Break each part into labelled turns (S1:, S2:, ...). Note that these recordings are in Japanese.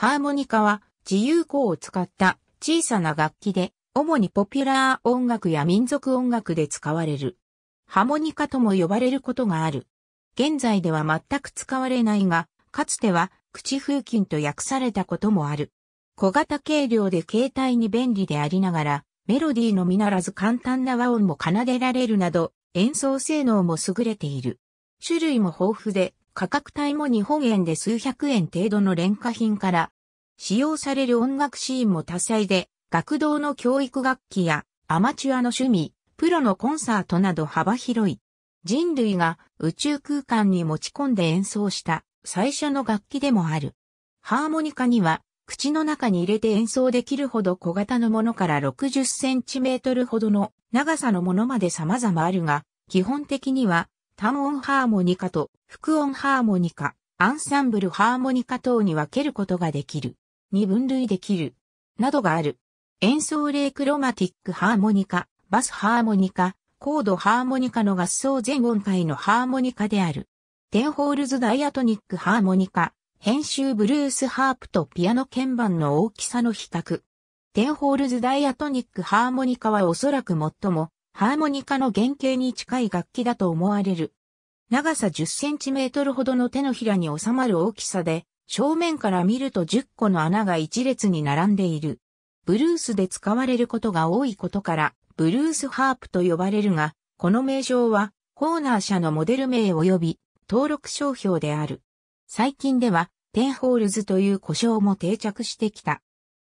S1: ハーモニカは自由語を使った小さな楽器で、主にポピュラー音楽や民族音楽で使われる。ハーモニカとも呼ばれることがある。現在では全く使われないが、かつては口風琴と訳されたこともある。小型軽量で携帯に便利でありながら、メロディーのみならず簡単な和音も奏でられるなど、演奏性能も優れている。種類も豊富で、価格帯も日本円で数百円程度の廉価品から、使用される音楽シーンも多彩で、学童の教育楽器やアマチュアの趣味、プロのコンサートなど幅広い。人類が宇宙空間に持ち込んで演奏した最初の楽器でもある。ハーモニカには口の中に入れて演奏できるほど小型のものから60センチメートルほどの長さのものまで様々あるが、基本的には単音ハーモニカと副音ハーモニカ、アンサンブルハーモニカ等に分けることができる。に分類できる。などがある。演奏例クロマティックハーモニカ、バスハーモニカ、コードハーモニカの合奏全音階のハーモニカである。テンホールズダイアトニックハーモニカ、編集ブルースハープとピアノ鍵盤の大きさの比較。テンホールズダイアトニックハーモニカはおそらく最もハーモニカの原型に近い楽器だと思われる。長さ1 0トルほどの手のひらに収まる大きさで、正面から見ると10個の穴が一列に並んでいる。ブルースで使われることが多いことから、ブルースハープと呼ばれるが、この名称は、コーナー社のモデル名及び登録商標である。最近では、テンホールズという故障も定着してきた。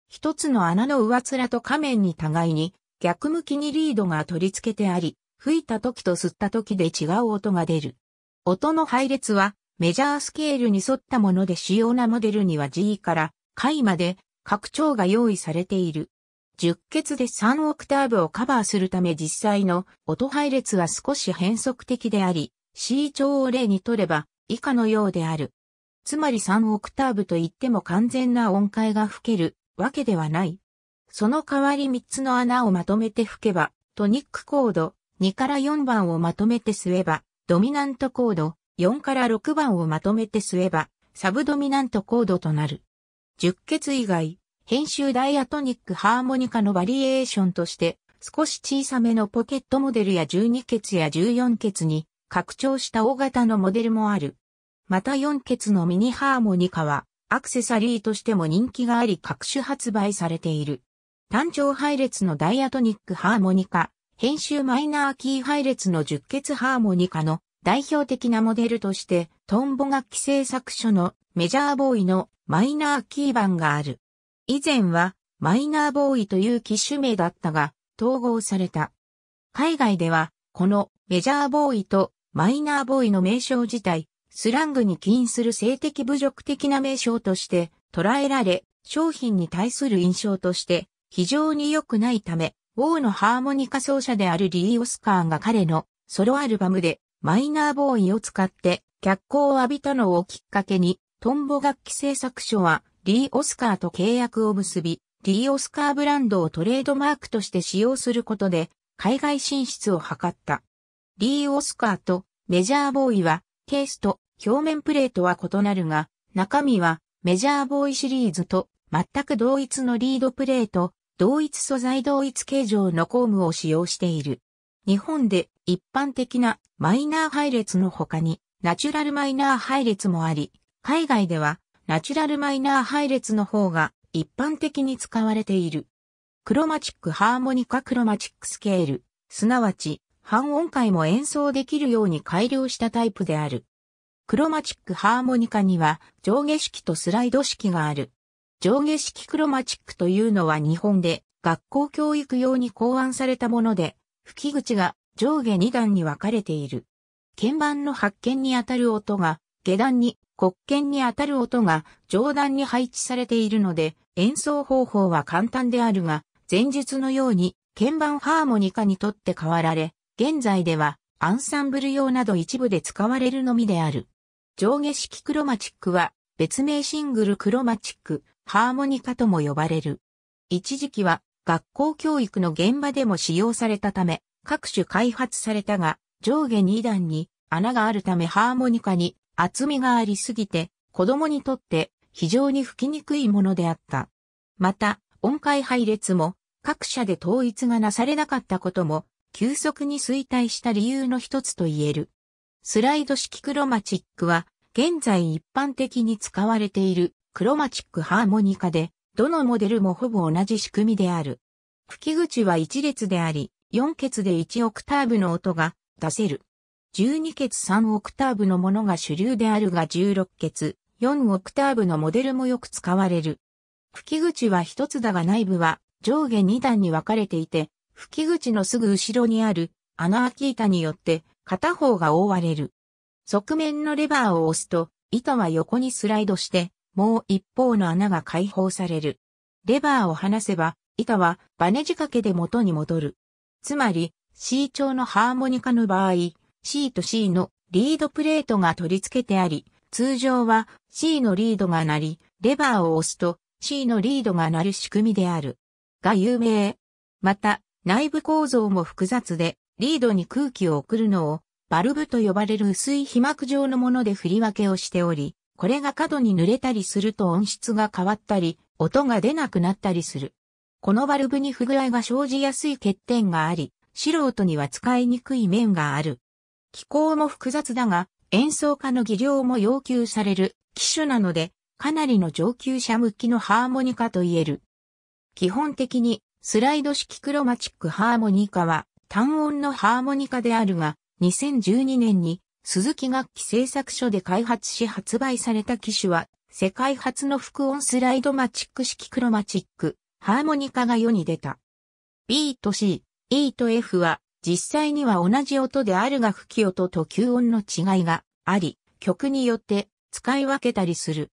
S1: 一つの穴の上面と仮面に互いに逆向きにリードが取り付けてあり、吹いた時と吸った時で違う音が出る。音の配列はメジャースケールに沿ったもので主要なモデルには G から回まで拡張が用意されている。10決で3オクターブをカバーするため実際の音配列は少し変則的であり、C 調を例にとれば以下のようである。つまり3オクターブといっても完全な音階が吹けるわけではない。その代わり3つの穴をまとめて吹けば、トニックコード2から4番をまとめて吸えば、ドミナントコード4から6番をまとめて吸えば、サブドミナントコードとなる。10以外、編集ダイアトニックハーモニカのバリエーションとして、少し小さめのポケットモデルや12欠や14欠に拡張した大型のモデルもある。また4欠のミニハーモニカは、アクセサリーとしても人気があり各種発売されている。単調配列のダイアトニックハーモニカ、編集マイナーキー配列の十欠ハーモニカの代表的なモデルとして、トンボ楽器製作所のメジャーボーイのマイナーキー版がある。以前はマイナーボーイという機種名だったが、統合された。海外では、このメジャーボーイとマイナーボーイの名称自体、スラングに起因する性的侮辱的な名称として捉えられ、商品に対する印象として非常に良くないため、王のハーモニカ奏者であるリー・オスカーが彼のソロアルバムでマイナーボーイを使って脚光を浴びたのをきっかけに、トンボ楽器製作所はリー・オスカーと契約を結び、リー・オスカーブランドをトレードマークとして使用することで海外進出を図った。リー・オスカーとメジャーボーイはケースと表面プレートは異なるが、中身はメジャーボーイシリーズと全く同一のリードプレート、同一素材同一形状の工具を使用している。日本で一般的なマイナー配列の他にナチュラルマイナー配列もあり、海外ではナチュラルマイナー配列の方が一般的に使われている。クロマチックハーモニカクロマチックスケール、すなわち半音階も演奏できるように改良したタイプである。クロマチックハーモニカには上下式とスライド式がある。上下式クロマチックというのは日本で学校教育用に考案されたもので、吹き口が上下2段に分かれている。鍵盤の発見にあたる音が、下段に、黒鍵にあたる音が上段に配置されているので、演奏方法は簡単であるが、前述のように鍵盤ハーモニカにとって変わられ、現在ではアンサンブル用など一部で使われるのみである。上下式クロマチックは別名シングルクロマチック、ハーモニカとも呼ばれる。一時期は学校教育の現場でも使用されたため、各種開発されたが、上下2段に穴があるためハーモニカに厚みがありすぎて、子供にとって非常に吹きにくいものであった。また、音階配列も各社で統一がなされなかったことも、急速に衰退した理由の一つと言える。スライド式クロマチックは、現在一般的に使われているクロマチックハーモニカで、どのモデルもほぼ同じ仕組みである。吹き口は1列であり、4ケで1オクターブの音が出せる。12ケ3オクターブのものが主流であるが16ケ4オクターブのモデルもよく使われる。吹き口は1つだが内部は上下2段に分かれていて、吹き口のすぐ後ろにある穴開き板によって片方が覆われる。側面のレバーを押すと、板は横にスライドしてもう一方の穴が解放される。レバーを離せば、板はバネ仕掛けで元に戻る。つまり、C 調のハーモニカの場合、C と C のリードプレートが取り付けてあり、通常は C のリードが鳴り、レバーを押すと C のリードが鳴る仕組みである。が有名。また、内部構造も複雑で、リードに空気を送るのを、バルブと呼ばれる薄い被膜状のもので振り分けをしており、これが角に濡れたりすると音質が変わったり、音が出なくなったりする。このバルブに不具合が生じやすい欠点があり、素人には使いにくい面がある。機構も複雑だが、演奏家の技量も要求される機種なので、かなりの上級者向きのハーモニカと言える。基本的にスライド式クロマチックハーモニカは単音のハーモニカであるが、2012年に鈴木楽器製作所で開発し発売された機種は、世界初の副音スライドマチック式クロマチック、ハーモニカが世に出た。B と C、E と F は、実際には同じ音であるが吹き音と吸音の違いがあり、曲によって使い分けたりする。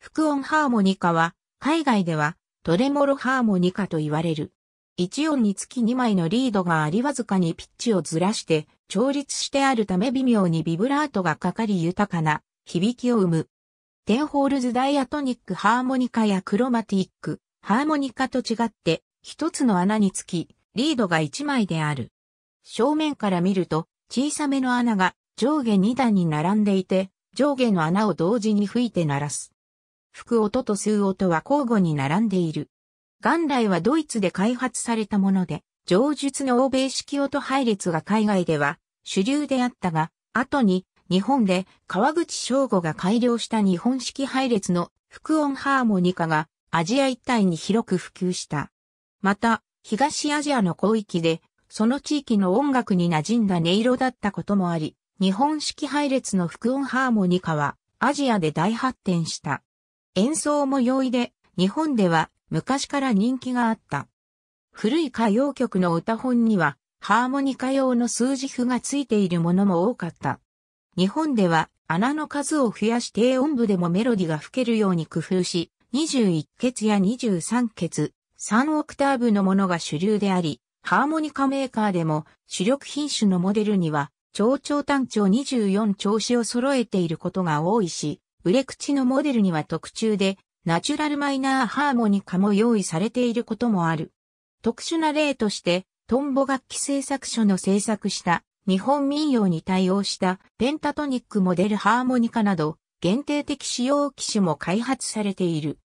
S1: 副音ハーモニカは、海外ではトレモロハーモニカと言われる。1音につき2枚のリードがありわずかにピッチをずらして調律してあるため微妙にビブラートがかかり豊かな響きを生む。テンホールズダイアトニックハーモニカやクロマティックハーモニカと違って一つの穴につきリードが1枚である。正面から見ると小さめの穴が上下2段に並んでいて上下の穴を同時に吹いて鳴らす。吹く音と吸う音は交互に並んでいる。元来はドイツで開発されたもので、上述の欧米式音配列が海外では主流であったが、後に日本で川口省吾が改良した日本式配列の副音ハーモニカがアジア一帯に広く普及した。また、東アジアの広域で、その地域の音楽に馴染んだ音色だったこともあり、日本式配列の副音ハーモニカはアジアで大発展した。演奏も容易で、日本では昔から人気があった。古い歌謡曲の歌本には、ハーモニカ用の数字譜がついているものも多かった。日本では穴の数を増やし低音部でもメロディが吹けるように工夫し、21ケや23ケツ、3オクターブのものが主流であり、ハーモニカメーカーでも主力品種のモデルには、長調単調24調子を揃えていることが多いし、売れ口のモデルには特注でナチュラルマイナーハーモニカも用意されていることもある。特殊な例として、トンボ楽器製作所の製作した日本民謡に対応したペンタトニックモデルハーモニカなど限定的使用機種も開発されている。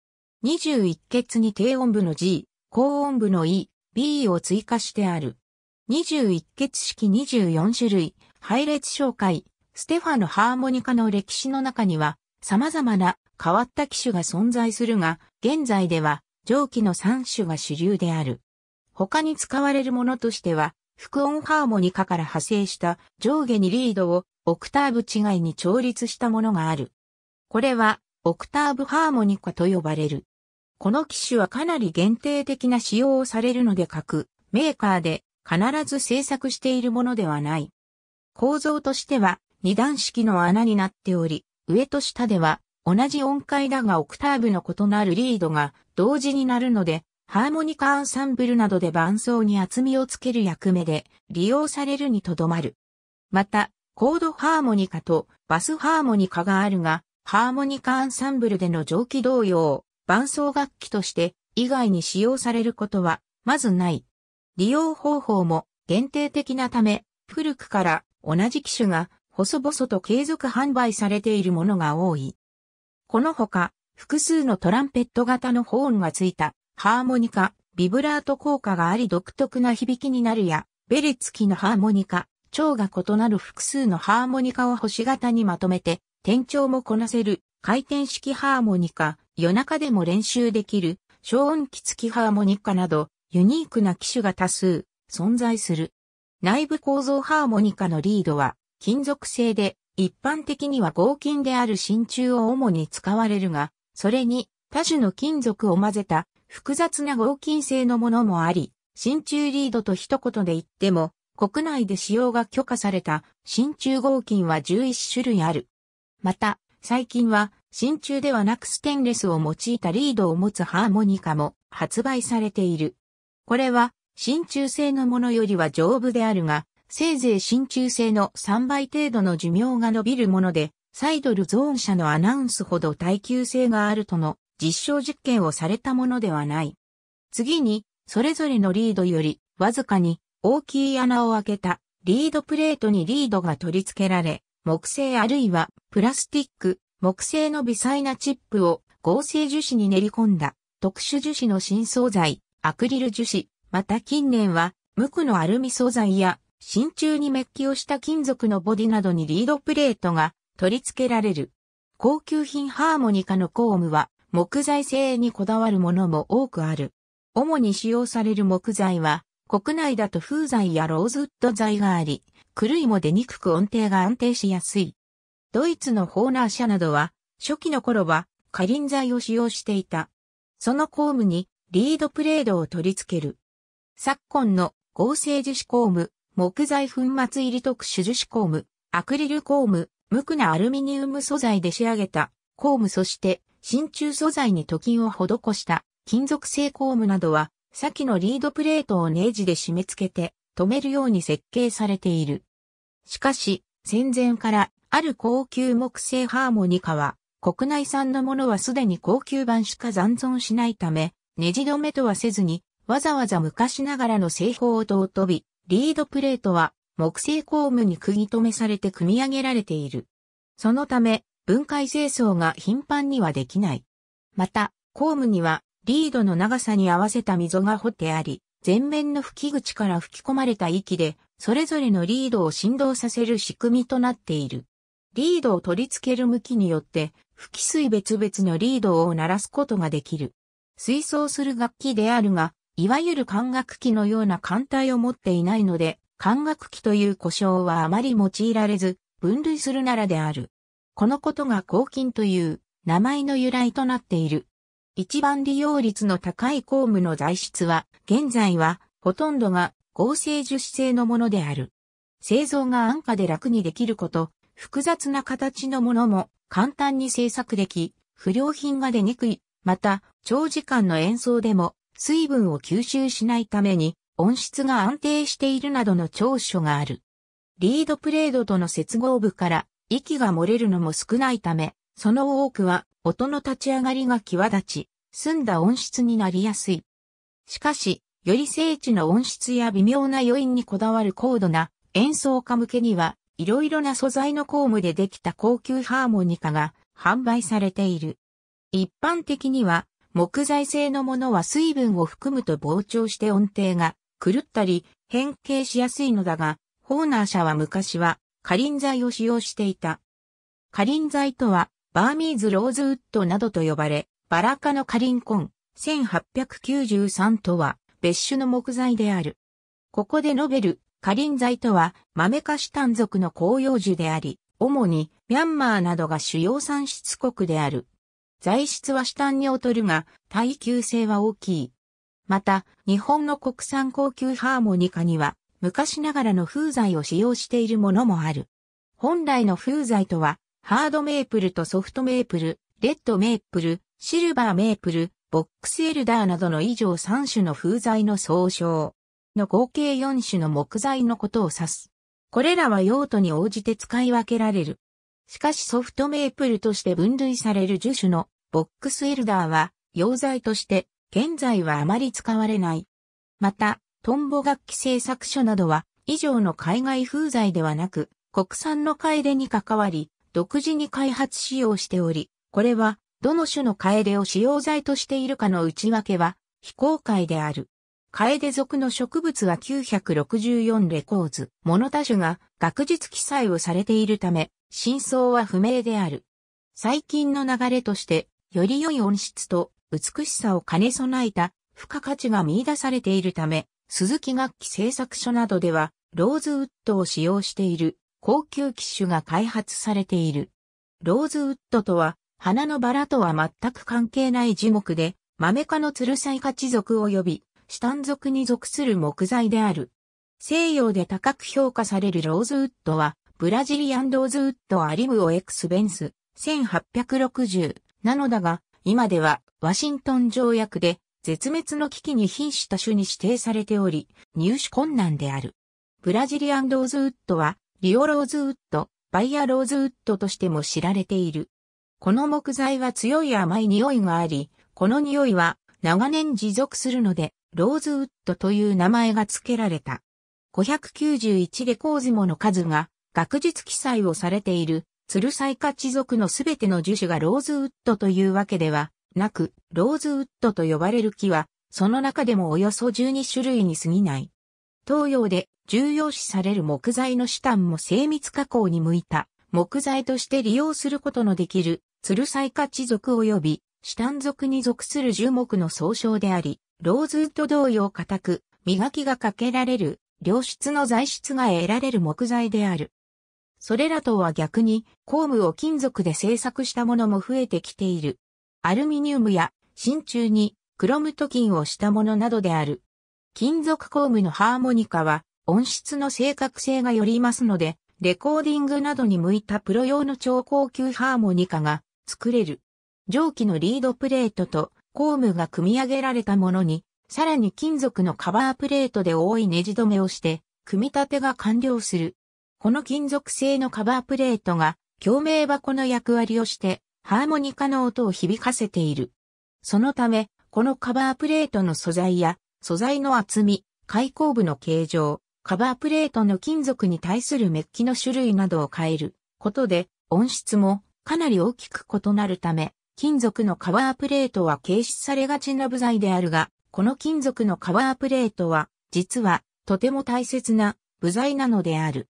S1: 21決に低音部の G、高音部の E、B を追加してある。21決式24種類、配列紹介、ステファのハーモニカの歴史の中には様々な変わった機種が存在するが、現在では蒸気の3種が主流である。他に使われるものとしては、副音ハーモニカから派生した上下にリードをオクターブ違いに調律したものがある。これはオクターブハーモニカと呼ばれる。この機種はかなり限定的な使用をされるので各メーカーで必ず製作しているものではない。構造としては二段式の穴になっており、上と下では同じ音階だがオクターブの異なるリードが同時になるので、ハーモニカアンサンブルなどで伴奏に厚みをつける役目で利用されるにとどまる。また、コードハーモニカとバスハーモニカがあるが、ハーモニカアンサンブルでの蒸気同様、伴奏楽器として以外に使用されることはまずない。利用方法も限定的なため、古くから同じ機種が細々と継続販売されているものが多い。この他、複数のトランペット型のホーンがついた、ハーモニカ、ビブラート効果があり独特な響きになるや、ベレツキのハーモニカ、蝶が異なる複数のハーモニカを星型にまとめて、転調もこなせる、回転式ハーモニカ、夜中でも練習できる、消音機付きハーモニカなど、ユニークな機種が多数、存在する。内部構造ハーモニカのリードは、金属製で、一般的には合金である真鍮を主に使われるが、それに多種の金属を混ぜた複雑な合金製のものもあり、真鍮リードと一言で言っても、国内で使用が許可された真鍮合金は11種類ある。また、最近は真鍮ではなくステンレスを用いたリードを持つハーモニカも発売されている。これは真鍮製のものよりは丈夫であるが、せいぜい真鍮製の3倍程度の寿命が伸びるもので、サイドルゾーン社のアナウンスほど耐久性があるとの実証実験をされたものではない。次に、それぞれのリードよりわずかに大きい穴を開けたリードプレートにリードが取り付けられ、木製あるいはプラスティック、木製の微細なチップを合成樹脂に練り込んだ特殊樹脂の新素材、アクリル樹脂、また近年は無垢のアルミ素材や真鍮にメッキをした金属のボディなどにリードプレートが取り付けられる。高級品ハーモニカのコームは木材製にこだわるものも多くある。主に使用される木材は国内だと風材やローズウッド材があり、狂いも出にくく音程が安定しやすい。ドイツのホーナー社などは初期の頃はカリン材を使用していた。そのコームにリードプレードを取り付ける。昨今の合成樹脂コーム、木材粉末入り特殊樹脂コーム、アクリルコーム、無垢なアルミニウム素材で仕上げたコームそして真鍮素材に土金を施した金属製コームなどは先のリードプレートをネジで締め付けて止めるように設計されている。しかし戦前からある高級木製ハーモニカは国内産のものはすでに高級版しか残存しないためネジ止めとはせずにわざわざ昔ながらの製法を尊びリードプレートは木製工務に釘止めされて組み上げられている。そのため、分解清掃が頻繁にはできない。また、工務にはリードの長さに合わせた溝が掘ってあり、前面の吹き口から吹き込まれた息で、それぞれのリードを振動させる仕組みとなっている。リードを取り付ける向きによって、吹き水別々のリードを鳴らすことができる。吹奏する楽器であるが、いわゆる管楽器のような艦隊を持っていないので、管楽器という呼称はあまり用いられず、分類するならである。このことが抗菌という名前の由来となっている。一番利用率の高い公務の材質は、現在はほとんどが合成樹脂製のものである。製造が安価で楽にできること、複雑な形のものも簡単に製作でき、不良品が出にくい、また長時間の演奏でも水分を吸収しないために音質が安定しているなどの長所がある。リードプレードとの接合部から息が漏れるのも少ないため、その多くは音の立ち上がりが際立ち、澄んだ音質になりやすい。しかし、より精緻な音質や微妙な余韻にこだわる高度な演奏家向けには、いろいろな素材のコームでできた高級ハーモニカが販売されている。一般的には木材製のものは水分を含むと膨張して音程が狂ったり変形しやすいのだが、ホーナー社は昔はカリン材を使用していた。カリン材とは、バーミーズローズウッドなどと呼ばれ、バラ科のカリンコン、1893とは別種の木材である。ここで述べるカリン材とは豆菓子単属族の紅葉樹であり、主にミャンマーなどが主要産出国である。材質は下に劣るが、耐久性は大きい。また、日本の国産高級ハーモニカには、昔ながらの風材を使用しているものもある。本来の風材とは、ハードメープルとソフトメープル、レッドメープル、シルバーメープル、ボックスエルダーなどの以上3種の風材の総称の合計4種の木材のことを指す。これらは用途に応じて使い分けられる。しかしソフトメープルとして分類される樹種のボックスエルダーは溶剤として現在はあまり使われない。また、トンボ楽器製作所などは以上の海外風材ではなく国産のカエデに関わり独自に開発使用しており、これはどの種のカエデを使用材としているかの内訳は非公開である。カエデ属の植物は964レコーズ、モノタ種が学術記載をされているため、真相は不明である。最近の流れとして、より良い音質と美しさを兼ね備えた付加価値が見出されているため、鈴木楽器製作所などでは、ローズウッドを使用している高級機種が開発されている。ローズウッドとは、花のバラとは全く関係ない樹木で、マメ科のツルサイカチ属及び、シタン属に属する木材である。西洋で高く評価されるローズウッドは、ブラジリアンドーズウッドアリブオエクスベンス、1860なのだが、今ではワシントン条約で絶滅の危機に瀕した種に指定されており、入手困難である。ブラジリアンドーズウッドは、リオローズウッド、バイアローズウッドとしても知られている。この木材は強い甘い匂いがあり、この匂いは長年持続するので、ローズウッドという名前が付けられた。591レコーズもの数が学術記載をされている、鶴彩花地族のすべての樹種がローズウッドというわけではなく、ローズウッドと呼ばれる木は、その中でもおよそ12種類に過ぎない。東洋で重要視される木材の手段も精密加工に向いた木材として利用することのできる鶴彩花地族及びシタン族に属する樹木の総称であり、ローズウッド同様固く、磨きがかけられる、良質の材質が得られる木材である。それらとは逆に、工務を金属で製作したものも増えてきている。アルミニウムや真鍮にクロムト金をしたものなどである。金属工務のハーモニカは音質の正確性がよりますので、レコーディングなどに向いたプロ用の超高級ハーモニカが作れる。蒸気のリードプレートと工務が組み上げられたものに、さらに金属のカバープレートで多いネジ止めをして、組み立てが完了する。この金属製のカバープレートが共鳴箱の役割をしてハーモニカの音を響かせている。そのため、このカバープレートの素材や素材の厚み、開口部の形状、カバープレートの金属に対するメッキの種類などを変えることで音質もかなり大きく異なるため、金属のカバープレートは軽視されがちな部材であるが、この金属のカバープレートは実はとても大切な部材なのである。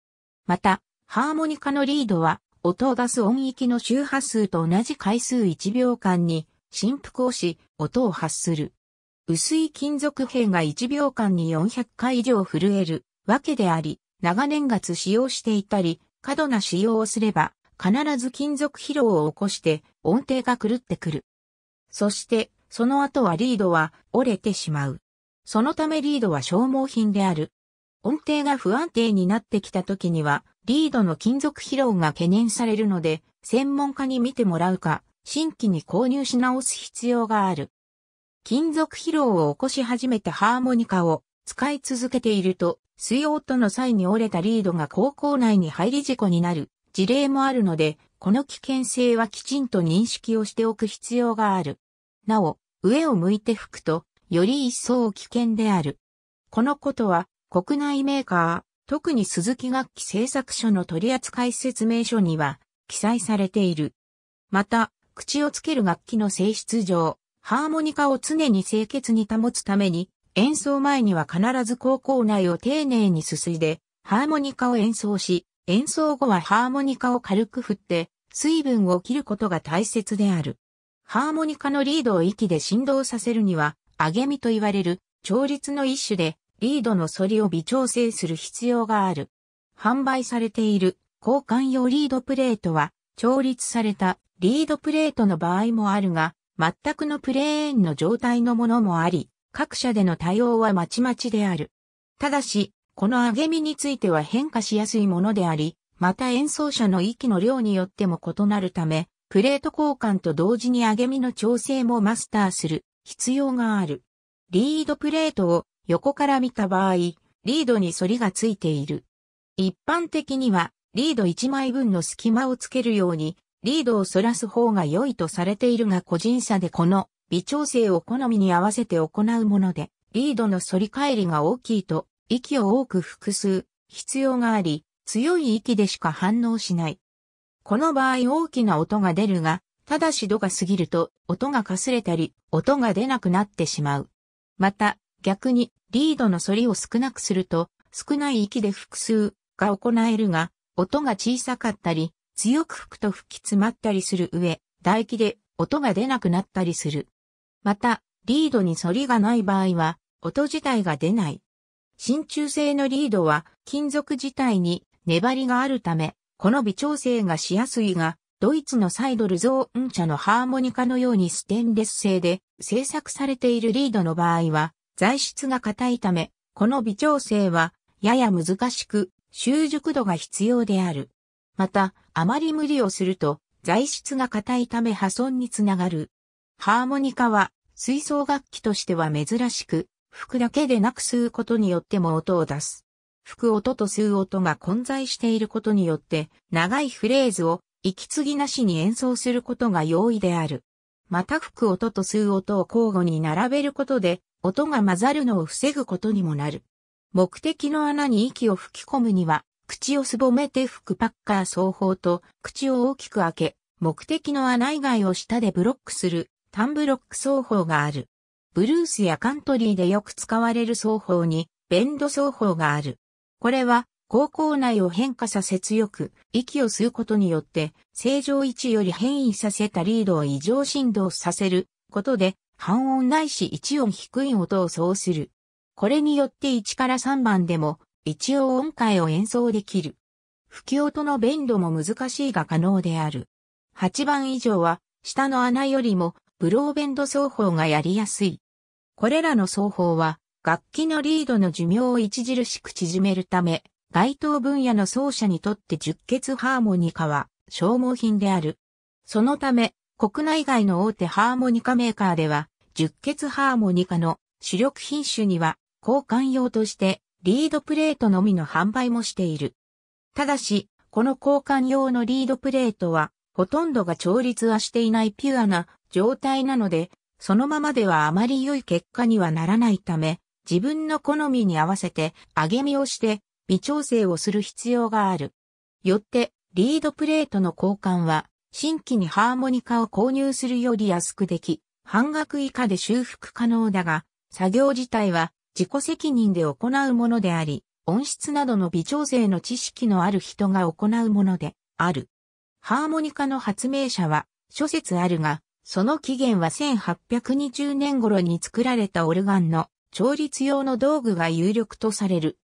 S1: また、ハーモニカのリードは、音を出す音域の周波数と同じ回数1秒間に振幅をし、音を発する。薄い金属片が1秒間に400回以上震えるわけであり、長年月使用していたり、過度な使用をすれば、必ず金属疲労を起こして音程が狂ってくる。そして、その後はリードは折れてしまう。そのためリードは消耗品である。音程が不安定になってきた時には、リードの金属疲労が懸念されるので、専門家に見てもらうか、新規に購入し直す必要がある。金属疲労を起こし始めたハーモニカを使い続けていると、水音の際に折れたリードが高校内に入り事故になる事例もあるので、この危険性はきちんと認識をしておく必要がある。なお、上を向いて吹くと、より一層危険である。このことは、国内メーカー、特に鈴木楽器製作所の取扱説明書には記載されている。また、口をつける楽器の性質上、ハーモニカを常に清潔に保つために、演奏前には必ず高校内を丁寧にすすいで、ハーモニカを演奏し、演奏後はハーモニカを軽く振って、水分を切ることが大切である。ハーモニカのリードを息で振動させるには、揚げみと言われる、調律の一種で、リードの反りを微調整する必要がある。販売されている交換用リードプレートは、調律されたリードプレートの場合もあるが、全くのプレーンの状態のものもあり、各社での対応はまちまちである。ただし、この上げみについては変化しやすいものであり、また演奏者の息の量によっても異なるため、プレート交換と同時に上げみの調整もマスターする必要がある。リードプレートを横から見た場合、リードに反りがついている。一般的には、リード1枚分の隙間をつけるように、リードを反らす方が良いとされているが個人差でこの微調整を好みに合わせて行うもので、リードの反り返りが大きいと、息を多く複数、必要があり、強い息でしか反応しない。この場合大きな音が出るが、ただし度が過ぎると音がかすれたり、音が出なくなってしまう。また、逆に、リードの反りを少なくすると、少ない息で複数が行えるが、音が小さかったり、強く吹くと吹き詰まったりする上、唾液で音が出なくなったりする。また、リードに反りがない場合は、音自体が出ない。真鍮製のリードは、金属自体に粘りがあるため、この微調整がしやすいが、ドイツのサイドルゾーン茶のハーモニカのようにステンレス製で製作されているリードの場合は、材質が硬いため、この微調整は、やや難しく、習熟度が必要である。また、あまり無理をすると、材質が硬いため破損につながる。ハーモニカは、吹奏楽器としては珍しく、吹くだけでなく吸うことによっても音を出す。吹く音と吸う音が混在していることによって、長いフレーズを息継ぎなしに演奏することが容易である。また吹く音と吸う音を交互に並べることで、音が混ざるのを防ぐことにもなる。目的の穴に息を吹き込むには、口をすぼめて吹くパッカー奏法と、口を大きく開け、目的の穴以外を舌でブロックする、タンブロック奏法がある。ブルースやカントリーでよく使われる奏法に、ベンド奏法がある。これは、高校内を変化させ強く、息を吸うことによって、正常位置より変異させたリードを異常振動させることで、半音ないし1音低い音を奏する。これによって1から3番でも一応音階を演奏できる。吹き音の弁度も難しいが可能である。8番以上は下の穴よりもブローベンド奏法がやりやすい。これらの奏法は楽器のリードの寿命を著しく縮めるため、該当分野の奏者にとって十欠ハーモニカは消耗品である。そのため、国内外の大手ハーモニカメーカーでは、熟欠ハーモニカの主力品種には、交換用としてリードプレートのみの販売もしている。ただし、この交換用のリードプレートは、ほとんどが調律はしていないピュアな状態なので、そのままではあまり良い結果にはならないため、自分の好みに合わせて揚げみをして微調整をする必要がある。よって、リードプレートの交換は新規にハーモニカを購入するより安くでき、半額以下で修復可能だが、作業自体は自己責任で行うものであり、音質などの微調整の知識のある人が行うものである。ハーモニカの発明者は諸説あるが、その起源は1820年頃に作られたオルガンの調律用の道具が有力とされる。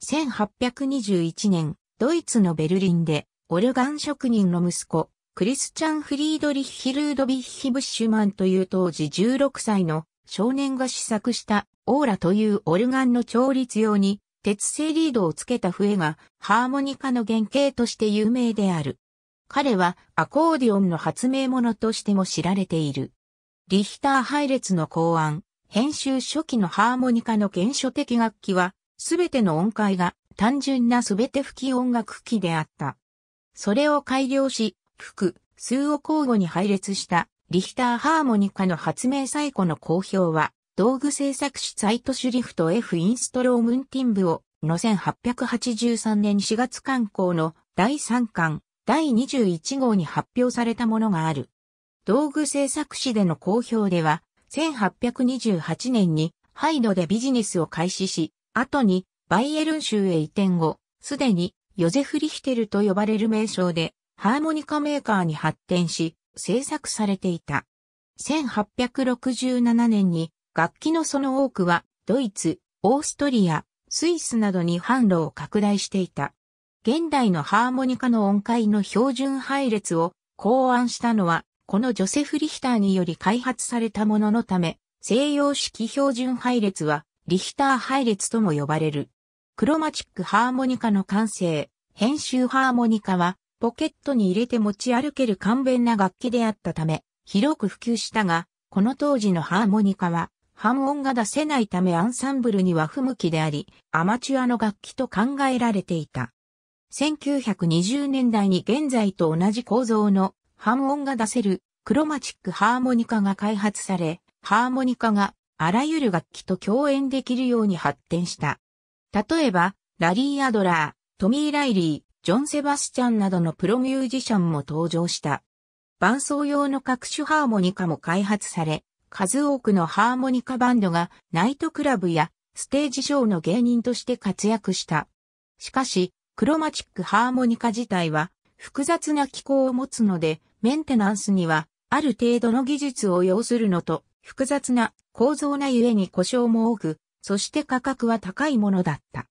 S1: 1821年、ドイツのベルリンでオルガン職人の息子、クリスチャン・フリードリッヒ・ルードビッヒ・ブッシュマンという当時16歳の少年が試作したオーラというオルガンの調律用に鉄製リードをつけた笛がハーモニカの原型として有名である。彼はアコーディオンの発明者としても知られている。リヒター配列の考案、編集初期のハーモニカの原初的楽器は、すべての音階が単純なすべて吹き音楽器であった。それを改良し、複、数を交互に配列したリヒターハーモニカの発明最古の公表は、道具製作士サイトシュリフト F インストロームンティンブをの1883年4月刊行の第3巻第21号に発表されたものがある。道具製作士での公表では、1828年にハイドでビジネスを開始し、後にバイエルン州へ移転後、すでにヨゼフ・リヒテルと呼ばれる名称でハーモニカメーカーに発展し、制作されていた。1867年に楽器のその多くはドイツ、オーストリア、スイスなどに販路を拡大していた。現代のハーモニカの音階の標準配列を考案したのは、このジョセフ・リヒターにより開発されたもののため、西洋式標準配列は、リヒター配列とも呼ばれる。クロマチックハーモニカの完成、編集ハーモニカは、ポケットに入れて持ち歩ける簡便な楽器であったため、広く普及したが、この当時のハーモニカは、半音が出せないためアンサンブルには不向きであり、アマチュアの楽器と考えられていた。1920年代に現在と同じ構造の半音が出せるクロマチックハーモニカが開発され、ハーモニカがあらゆる楽器と共演できるように発展した。例えば、ラリー・アドラー、トミー・ライリー、ジョン・セバスチャンなどのプロミュージシャンも登場した。伴奏用の各種ハーモニカも開発され、数多くのハーモニカバンドがナイトクラブやステージショーの芸人として活躍した。しかし、クロマチックハーモニカ自体は複雑な機構を持つので、メンテナンスにはある程度の技術を要するのと、複雑な構造なゆえに故障も多く、そして価格は高いものだった。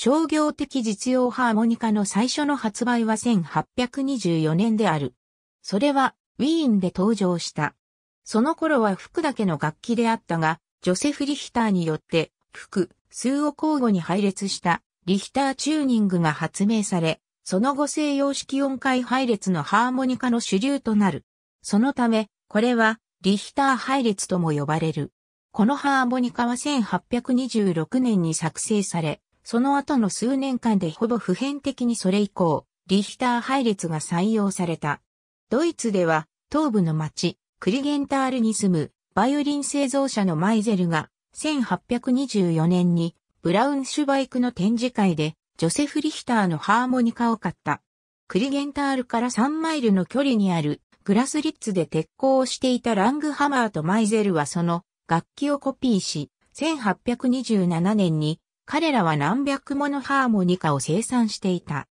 S1: 商業的実用ハーモニカの最初の発売は1824年である。それはウィーンで登場した。その頃は服だけの楽器であったが、ジョセフ・リヒターによって服、数を交互に配列したリヒターチューニングが発明され、その後西洋式音階配列のハーモニカの主流となる。そのため、これはリヒター配列とも呼ばれる。このハーモニカは1826年に作成され、その後の数年間でほぼ普遍的にそれ以降、リヒター配列が採用された。ドイツでは、東部の町、クリゲンタールに住む、バイオリン製造者のマイゼルが、1824年に、ブラウンシュバイクの展示会で、ジョセフ・リヒターのハーモニカを買った。クリゲンタールから3マイルの距離にある、グラスリッツで鉄鋼をしていたラングハマーとマイゼルはその楽器をコピーし、1827年に彼らは何百ものハーモニカを生産していた。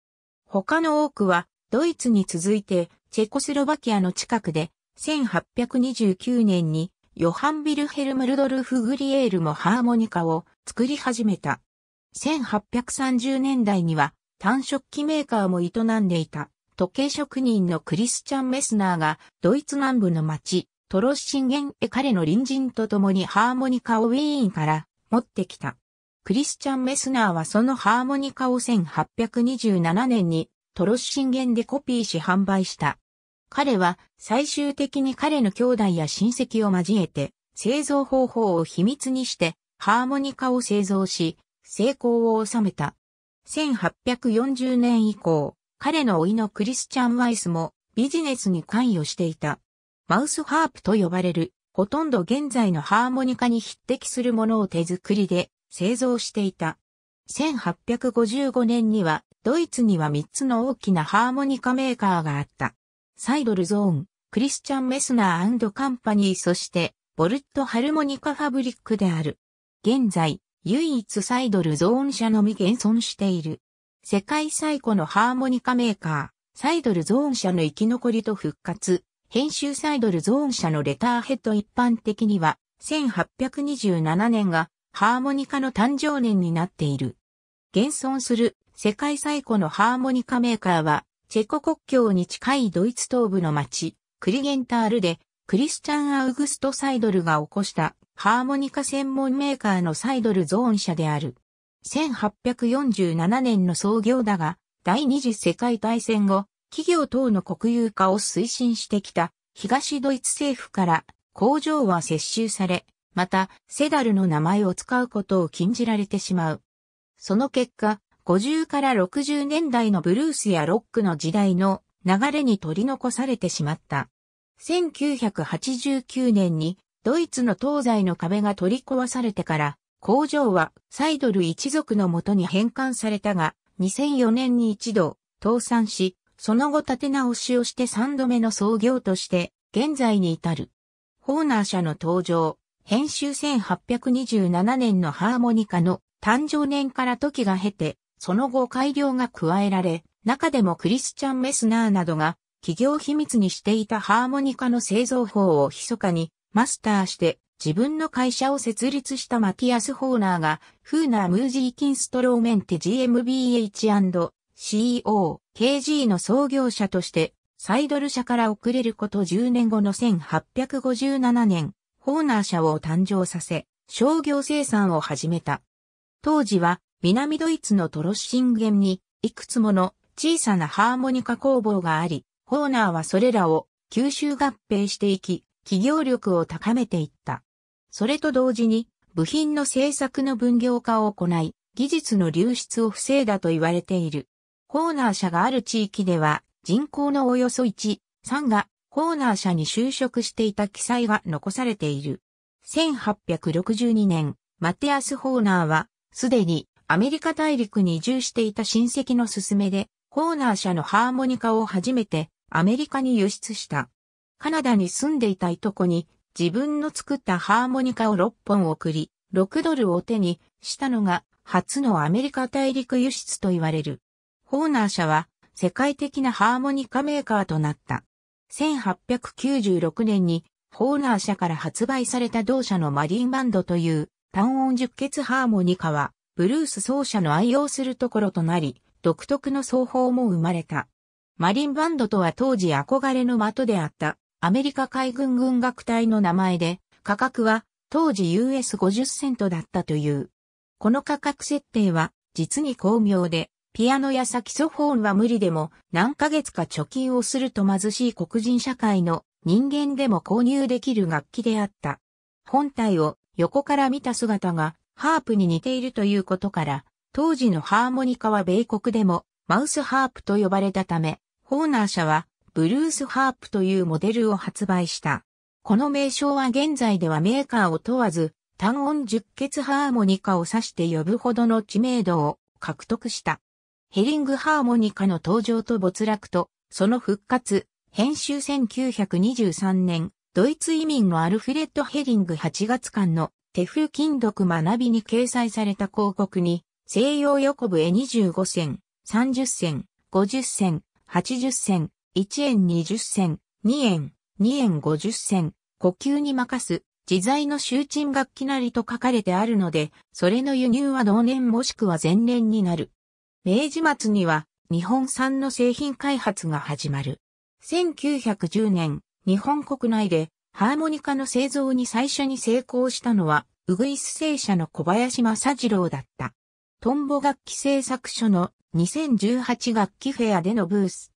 S1: 他の多くは、ドイツに続いて、チェコスロバキアの近くで、1829年に、ヨハン・ビルヘルム・ルドルフ・グリエールもハーモニカを作り始めた。1830年代には、単色器メーカーも営んでいた、時計職人のクリスチャン・メスナーが、ドイツ南部の町、トロッシンゲンへ彼の隣人と共にハーモニカをウィーンから持ってきた。クリスチャン・メスナーはそのハーモニカを1827年にトロッシンゲンでコピーし販売した。彼は最終的に彼の兄弟や親戚を交えて製造方法を秘密にしてハーモニカを製造し成功を収めた。1840年以降、彼のいのクリスチャン・ワイスもビジネスに関与していた。マウスハープと呼ばれるほとんど現在のハーモニカに匹敵するものを手作りで製造していた。1855年には、ドイツには3つの大きなハーモニカメーカーがあった。サイドルゾーン、クリスチャン・メスナーカンパニーそして、ボルット・ハルモニカ・ファブリックである。現在、唯一サイドルゾーン社のみ現存している。世界最古のハーモニカメーカー、サイドルゾーン社の生き残りと復活、編集サイドルゾーン社のレターヘッド一般的には、1827年がハーモニカの誕生年になっている。現存する世界最古のハーモニカメーカーは、チェコ国境に近いドイツ東部の町、クリゲンタールで、クリスチャン・アウグスト・サイドルが起こしたハーモニカ専門メーカーのサイドルゾーン社である。1847年の創業だが、第二次世界大戦後、企業等の国有化を推進してきた東ドイツ政府から工場は接収され、また、セダルの名前を使うことを禁じられてしまう。その結果、50から60年代のブルースやロックの時代の流れに取り残されてしまった。1989年にドイツの東西の壁が取り壊されてから工場はサイドル一族のもとに返還されたが2004年に一度倒産しその後立て直しをして3度目の創業として現在に至る。ホーナー社の登場、編集1827年のハーモニカの誕生年から時が経て、その後改良が加えられ、中でもクリスチャン・メスナーなどが企業秘密にしていたハーモニカの製造法を密かにマスターして自分の会社を設立したマティアス・ホーナーが、フーナー・ムージー・キンストローメンテ GmbH&CEO、KG の創業者として、サイドル社から遅れること10年後の1857年、ホーナー社を誕生させ、商業生産を始めた。当時は南ドイツのトロッシンゲンにいくつもの小さなハーモニカ工房があり、ホーナーはそれらを吸収合併していき、企業力を高めていった。それと同時に部品の製作の分業化を行い、技術の流出を防いだと言われている。ホーナー社がある地域では人口のおよそ1、3がコーナー社に就職していた記載が残されている。1862年、マテアス・ホーナーは、すでにアメリカ大陸に移住していた親戚の勧めで、ホーナー社のハーモニカを初めてアメリカに輸出した。カナダに住んでいたいとこに自分の作ったハーモニカを6本送り、6ドルを手にしたのが初のアメリカ大陸輸出と言われる。ホーナー社は世界的なハーモニカメーカーとなった。1896年にホーナー社から発売された同社のマリンバンドという単音熟血ハーモニカはブルース奏者の愛用するところとなり独特の奏法も生まれた。マリンバンドとは当時憧れの的であったアメリカ海軍軍楽隊の名前で価格は当時 US50 セントだったという。この価格設定は実に巧妙でピアノやサキソフォンは無理でも何ヶ月か貯金をすると貧しい黒人社会の人間でも購入できる楽器であった。本体を横から見た姿がハープに似ているということから、当時のハーモニカは米国でもマウスハープと呼ばれたため、ホーナー社はブルースハープというモデルを発売した。この名称は現在ではメーカーを問わず単音十血ハーモニカを指して呼ぶほどの知名度を獲得した。ヘリングハーモニカの登場と没落と、その復活、編集1923年、ドイツ移民のアルフレッド・ヘリング8月間の手風金属学びに掲載された広告に、西洋横部へ25銭、30銭、50銭、80銭、1円20銭、2円、2円50銭、呼吸に任す、自在の集賃楽器なりと書かれてあるので、それの輸入は同年もしくは前年になる。明治末には日本産の製品開発が始まる。1910年、日本国内でハーモニカの製造に最初に成功したのは、ウグイス製社の小林正次郎だった。トンボ楽器製作所の2018楽器フェアでのブース。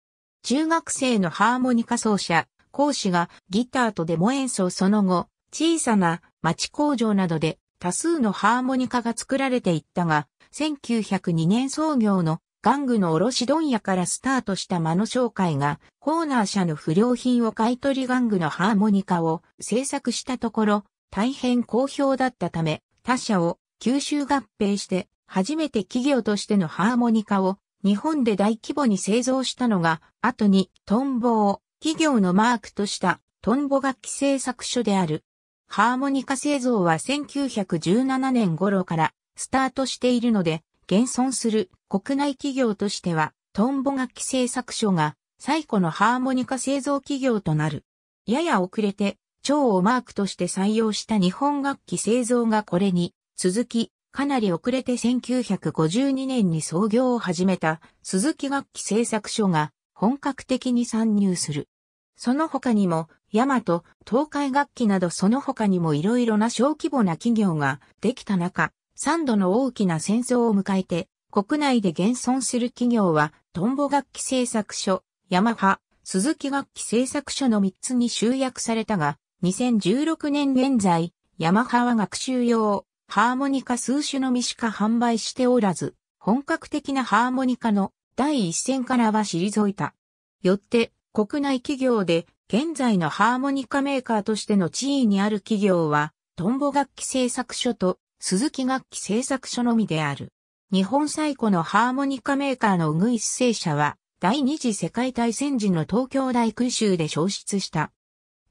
S1: 中学生のハーモニカ奏者、講師がギターとデモ演奏その後、小さな町工場などで多数のハーモニカが作られていったが、1902年創業の玩具の卸問屋からスタートした間の商会が、コーナー社の不良品を買取玩具のハーモニカを制作したところ、大変好評だったため、他社を吸収合併して、初めて企業としてのハーモニカを日本で大規模に製造したのが、後にトンボを企業のマークとしたトンボ楽器製作所である。ハーモニカ製造は1917年頃からスタートしているので、現存する国内企業としては、トンボ楽器製作所が最古のハーモニカ製造企業となる。やや遅れて、蝶をマークとして採用した日本楽器製造がこれに続き、かなり遅れて1952年に創業を始めた鈴木楽器製作所が本格的に参入する。その他にも、ヤマト、東海楽器などその他にもいろいろな小規模な企業ができた中、3度の大きな戦争を迎えて、国内で現存する企業は、トンボ楽器製作所、ヤマハ、鈴木楽器製作所の3つに集約されたが、2016年現在、ヤマハは学習用、ハーモニカ数種のみしか販売しておらず、本格的なハーモニカの第一線からは退いた。よって、国内企業で、現在のハーモニカメーカーとしての地位にある企業は、トンボ楽器製作所と鈴木楽器製作所のみである。日本最古のハーモニカメーカーのウグイス製車は、第二次世界大戦時の東京大空襲で消失した。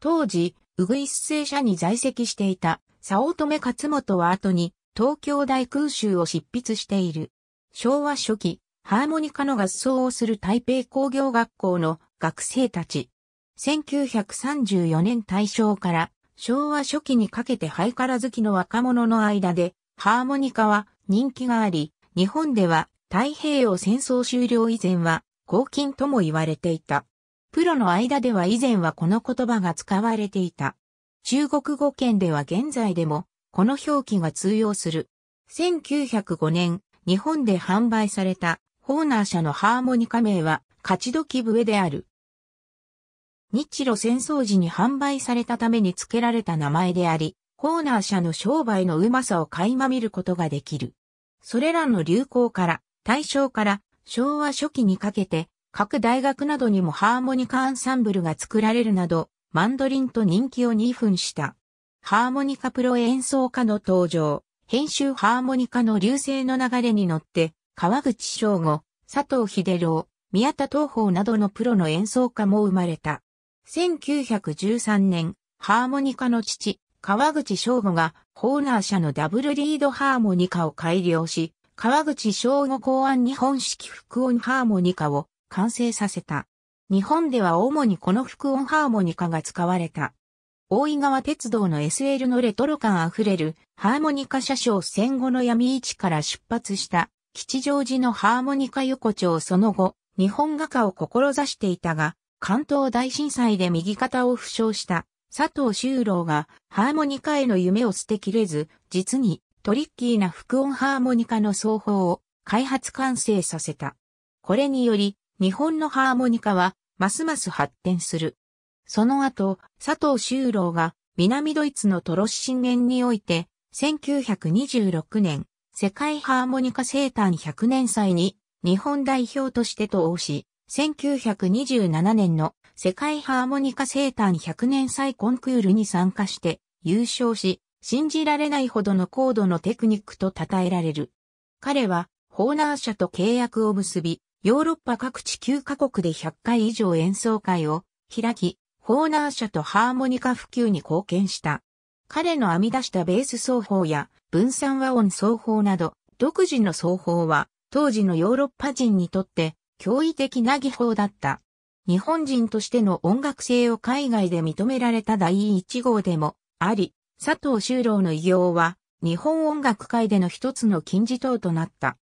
S1: 当時、ウグイス製車に在籍していた、佐乙女勝本は後に、東京大空襲を執筆している。昭和初期、ハーモニカの合奏をする台北工業学校の学生たち。1934年大正から昭和初期にかけてハイカラ好きの若者の間で、ハーモニカは人気があり、日本では太平洋戦争終了以前は、黄金とも言われていた。プロの間では以前はこの言葉が使われていた。中国語圏では現在でも、この表記が通用する。1905年、日本で販売された、ホーナー社のハーモニカ名は、勝どき笛である。日露戦争時に販売されたために付けられた名前であり、コーナー社の商売のうまさを垣間見ることができる。それらの流行から、大正から昭和初期にかけて、各大学などにもハーモニカアンサンブルが作られるなど、マンドリンと人気を2分した。ハーモニカプロ演奏家の登場、編集ハーモニカの流星の流れに乗って、川口翔吾、佐藤秀郎、宮田東宝などのプロの演奏家も生まれた。1913年、ハーモニカの父、川口翔吾が、ホーナー社のダブルリードハーモニカを改良し、川口翔吾考案日本式副音ハーモニカを完成させた。日本では主にこの副音ハーモニカが使われた。大井川鉄道の SL のレトロ感あふれるハーモニカ車掌戦後の闇市から出発した吉祥寺のハーモニカ横丁その後、日本画家を志していたが、関東大震災で右肩を負傷した佐藤修郎がハーモニカへの夢を捨てきれず、実にトリッキーな副音ハーモニカの奏法を開発完成させた。これにより、日本のハーモニカはますます発展する。その後、佐藤修郎が南ドイツのトロッ震源において、1926年、世界ハーモニカ生誕100年祭に日本代表として投資。1927年の世界ハーモニカ生誕100年祭コンクールに参加して優勝し、信じられないほどの高度のテクニックと称えられる。彼は、ホーナー社と契約を結び、ヨーロッパ各地9カ国で100回以上演奏会を開き、ホーナー社とハーモニカ普及に貢献した。彼の編み出したベース奏法や分散和音奏法など、独自の奏法は、当時のヨーロッパ人にとって驚異的な技法だった。日本人としての音楽性を海外で認められた第1号でもあり、佐藤修郎の異業は日本音楽界での一つの金字塔となった。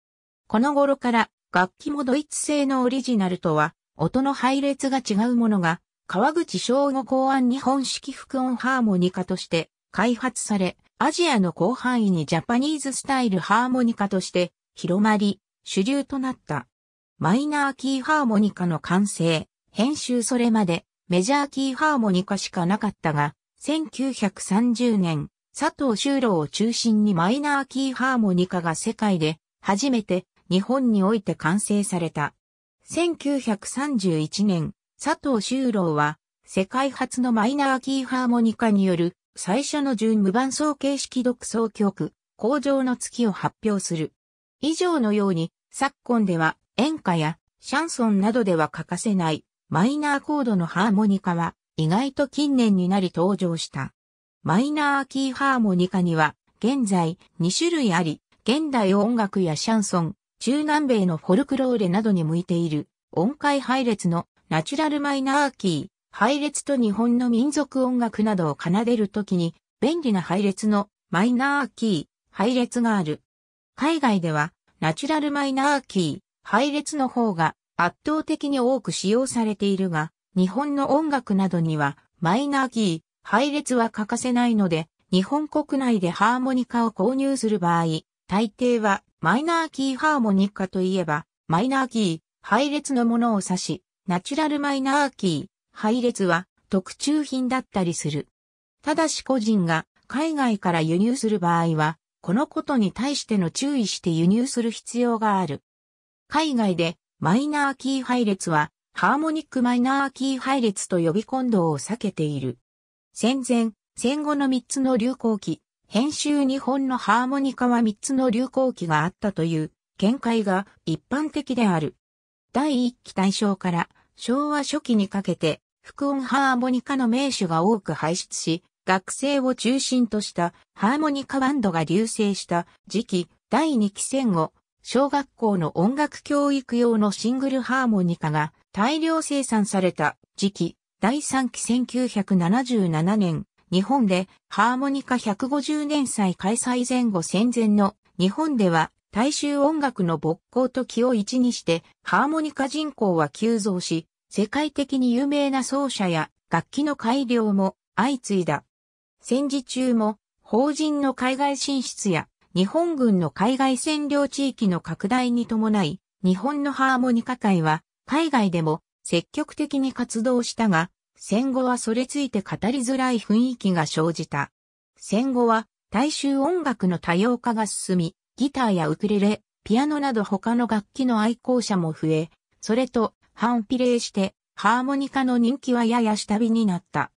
S1: この頃から楽器もドイツ製のオリジナルとは音の配列が違うものが川口省吾考案日本式副音ハーモニカとして開発され、アジアの広範囲にジャパニーズスタイルハーモニカとして広まり、主流となった。マイナーキーハーモニカの完成、編集それまでメジャーキーハーモニカしかなかったが、1930年、佐藤修郎を中心にマイナーキーハーモニカが世界で初めて日本において完成された。1931年、佐藤修郎は世界初のマイナーキーハーモニカによる最初の純無伴奏形式独奏曲、工場の月を発表する。以上のように、昨今では演歌やシャンソンなどでは欠かせないマイナーコードのハーモニカは意外と近年になり登場した。マイナーキーハーモニカには現在2種類あり、現代音楽やシャンソン、中南米のフォルクローレなどに向いている音階配列のナチュラルマイナーキー、配列と日本の民族音楽などを奏でるときに便利な配列のマイナーキー、配列がある。海外ではナチュラルマイナーキー、配列の方が圧倒的に多く使用されているが、日本の音楽などにはマイナーキー、配列は欠かせないので、日本国内でハーモニカを購入する場合、大抵はマイナーキーハーモニカといえば、マイナーキー、配列のものを指し、ナチュラルマイナーキー、配列は特注品だったりする。ただし個人が海外から輸入する場合は、このことに対しての注意して輸入する必要がある。海外でマイナーキー配列はハーモニックマイナーキー配列と呼び混同を避けている。戦前、戦後の3つの流行期、編集日本のハーモニカは3つの流行期があったという見解が一般的である。第1期大正から昭和初期にかけて副音ハーモニカの名手が多く輩出し、学生を中心としたハーモニカバンドが流星した時期第2期戦後、小学校の音楽教育用のシングルハーモニカが大量生産された時期、第3期1977年、日本でハーモニカ150年祭開催前後戦前の日本では大衆音楽の勃興と気を一にしてハーモニカ人口は急増し、世界的に有名な奏者や楽器の改良も相次いだ。戦時中も法人の海外進出や日本軍の海外占領地域の拡大に伴い、日本のハーモニカ会は、海外でも積極的に活動したが、戦後はそれついて語りづらい雰囲気が生じた。戦後は、大衆音楽の多様化が進み、ギターやウクレレ、ピアノなど他の楽器の愛好者も増え、それと反比例して、ハーモニカの人気はやや下火になった。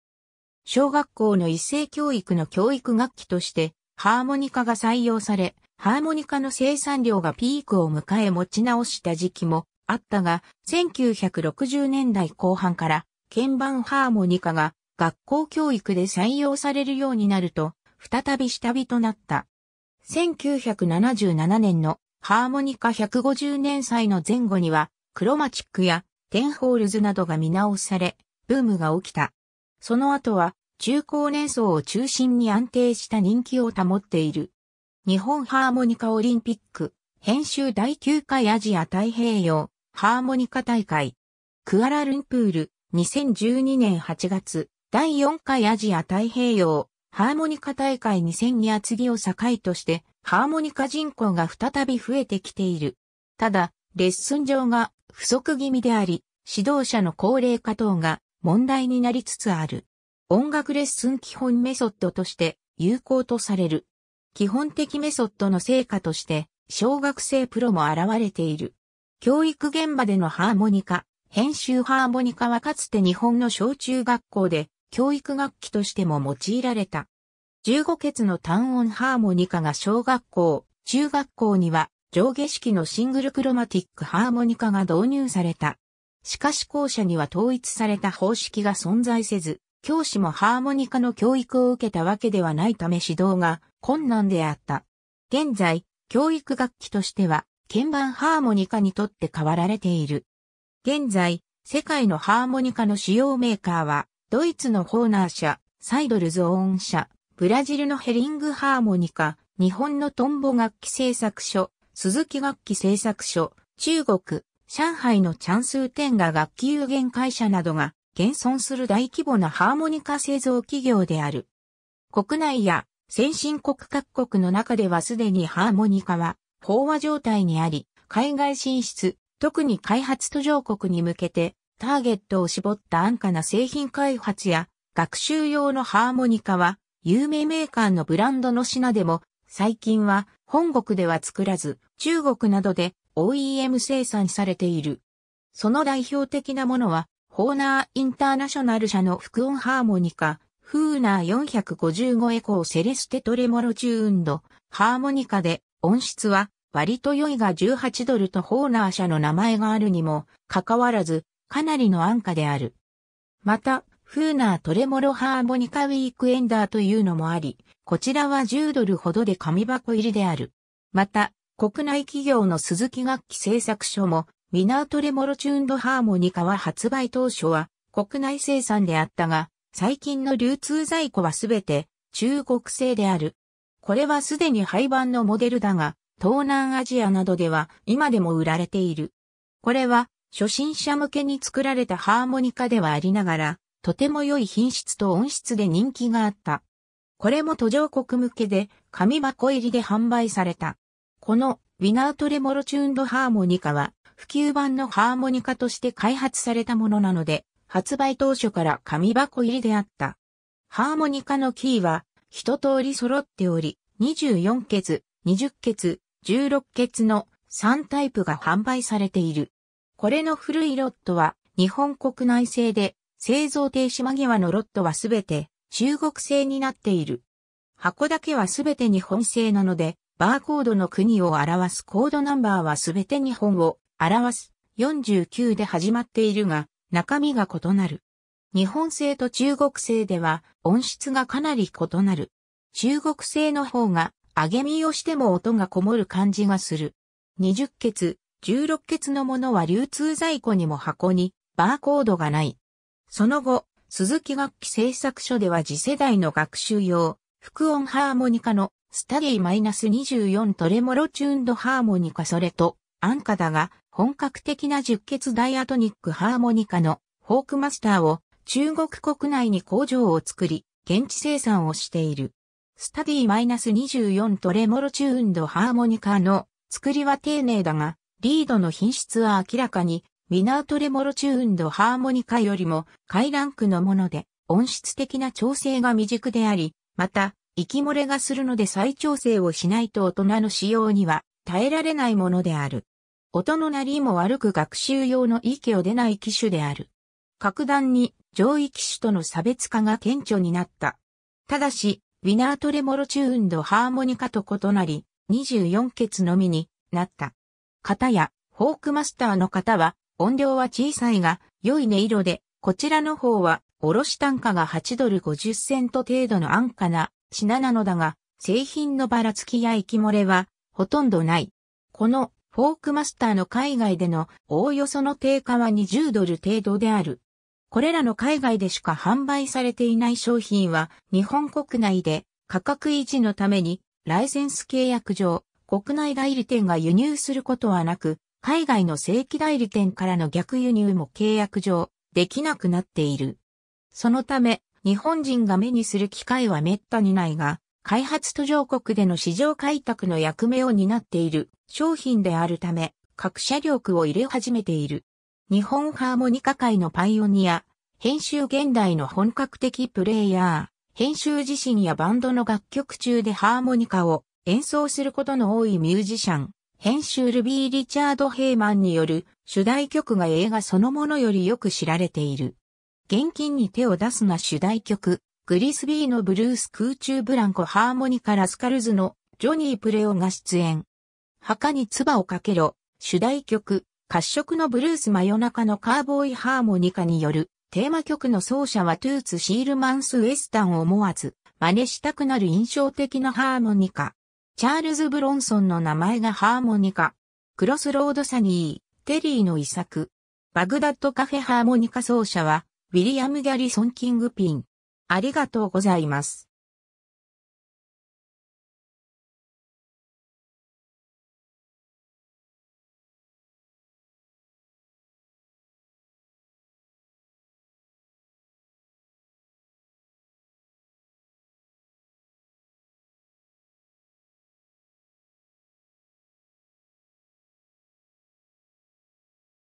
S1: 小学校の一斉教育の教育楽器として、ハーモニカが採用され、ハーモニカの生産量がピークを迎え持ち直した時期もあったが、1960年代後半から鍵盤ハーモニカが学校教育で採用されるようになると、再び下火となった。1977年のハーモニカ150年祭の前後には、クロマチックやテンホールズなどが見直され、ブームが起きた。その後は中高年層を中心に安定した人気を保っている。日本ハーモニカオリンピック、編集第9回アジア太平洋、ハーモニカ大会。クアラルンプール、2012年8月、第4回アジア太平洋、ハーモニカ大会2000に厚木を境として、ハーモニカ人口が再び増えてきている。ただ、レッスン上が不足気味であり、指導者の高齢化等が問題になりつつある。音楽レッスン基本メソッドとして有効とされる。基本的メソッドの成果として、小学生プロも現れている。教育現場でのハーモニカ、編集ハーモニカはかつて日本の小中学校で教育楽器としても用いられた。15ツの単音ハーモニカが小学校、中学校には上下式のシングルクロマティックハーモニカが導入された。しかし校舎には統一された方式が存在せず、教師もハーモニカの教育を受けたわけではないため指導が困難であった。現在、教育楽器としては、鍵盤ハーモニカにとって変わられている。現在、世界のハーモニカの主要メーカーは、ドイツのホーナー社、サイドルズオーン社、ブラジルのヘリングハーモニカ、日本のトンボ楽器製作所、鈴木楽器製作所、中国、上海のチャンスーテンガ楽器有限会社などが現存する大規模なハーモニカ製造企業である。国内や先進国各国の中ではすでにハーモニカは飽和状態にあり、海外進出、特に開発途上国に向けてターゲットを絞った安価な製品開発や学習用のハーモニカは有名メーカーのブランドの品でも最近は本国では作らず中国などで OEM 生産されている。その代表的なものはホーナーインターナショナル社の副音ハーモニカ、フーナー455エコーセレステトレモロチューンド、ハーモニカで音質は割と良いが18ドルとホーナー社の名前があるにもかかわらずかなりの安価である。また、フーナートレモロハーモニカウィークエンダーというのもあり、こちらは10ドルほどで紙箱入りである。また、国内企業の鈴木楽器製作所もミナートレモロチューンドハーモニカは発売当初は国内生産であったが、最近の流通在庫はすべて中国製である。これはすでに廃盤のモデルだが、東南アジアなどでは今でも売られている。これは初心者向けに作られたハーモニカではありながら、とても良い品質と音質で人気があった。これも途上国向けで紙箱入りで販売された。このウィナートレモロチューンドハーモニカは普及版のハーモニカとして開発されたものなので、発売当初から紙箱入りであった。ハーモニカのキーは一通り揃っており、24ケ20ケ16ケの3タイプが販売されている。これの古いロットは日本国内製で製造停止間際のロットはすべて中国製になっている。箱だけはすべて日本製なので、バーコードの国を表すコードナンバーはすべて日本を表す49で始まっているが、中身が異なる。日本製と中国製では音質がかなり異なる。中国製の方が上げ身をしても音がこもる感じがする。20ツ、16ツのものは流通在庫にも箱にバーコードがない。その後、鈴木楽器製作所では次世代の学習用、副音ハーモニカのスタディ -24 トレモロチューンドハーモニカそれと、安価だが本格的な十血ダイアトニックハーモニカのフォークマスターを中国国内に工場を作り、現地生産をしている。スタディ -24 トレモロチューンドハーモニカの作りは丁寧だが、リードの品質は明らかに、ウィナートレモロチューンドハーモニカよりも、下ランクのもので、音質的な調整が未熟であり、また、息漏れがするので再調整をしないと大人の使用には耐えられないものである。音の鳴りも悪く学習用の息を出ない機種である。格段に上位機種との差別化が顕著になった。ただし、ウィナートレモロチューンドハーモニカと異なり、24ケのみになった。型や、フォークマスターの型は、音量は小さいが、良い音色で、こちらの方は、ろし単価が8ドル50セント程度の安価な品なのだが、製品のばらつきや液漏れは、ほとんどない。このフォークマスターの海外でのおおよその定価は20ドル程度である。これらの海外でしか販売されていない商品は日本国内で価格維持のためにライセンス契約上国内代理店が輸入することはなく海外の正規代理店からの逆輸入も契約上できなくなっている。そのため日本人が目にする機会は滅多にないが開発途上国での市場開拓の役目を担っている商品であるため、各社力を入れ始めている。日本ハーモニカ界のパイオニア、編集現代の本格的プレイヤー、編集自身やバンドの楽曲中でハーモニカを演奏することの多いミュージシャン、編集ルビー・リチャード・ヘイマンによる主題曲が映画そのものよりよく知られている。現金に手を出すな主題曲、グリスビーのブルース空中ブランコハーモニカラスカルズのジョニー・プレオが出演。墓に唾をかけろ、主題曲、褐色のブルース真夜中のカーボーイハーモニカによるテーマ曲の奏者はトゥーツ・シールマンス・ウエスタンを思わず真似したくなる印象的なハーモニカ。チャールズ・ブロンソンの名前がハーモニカ。クロスロード・サニー、テリーの遺作。バグダッドカフェハーモニカ奏者は、ウィリアム・ギャリソン・キング・ピン。ありがとうございます。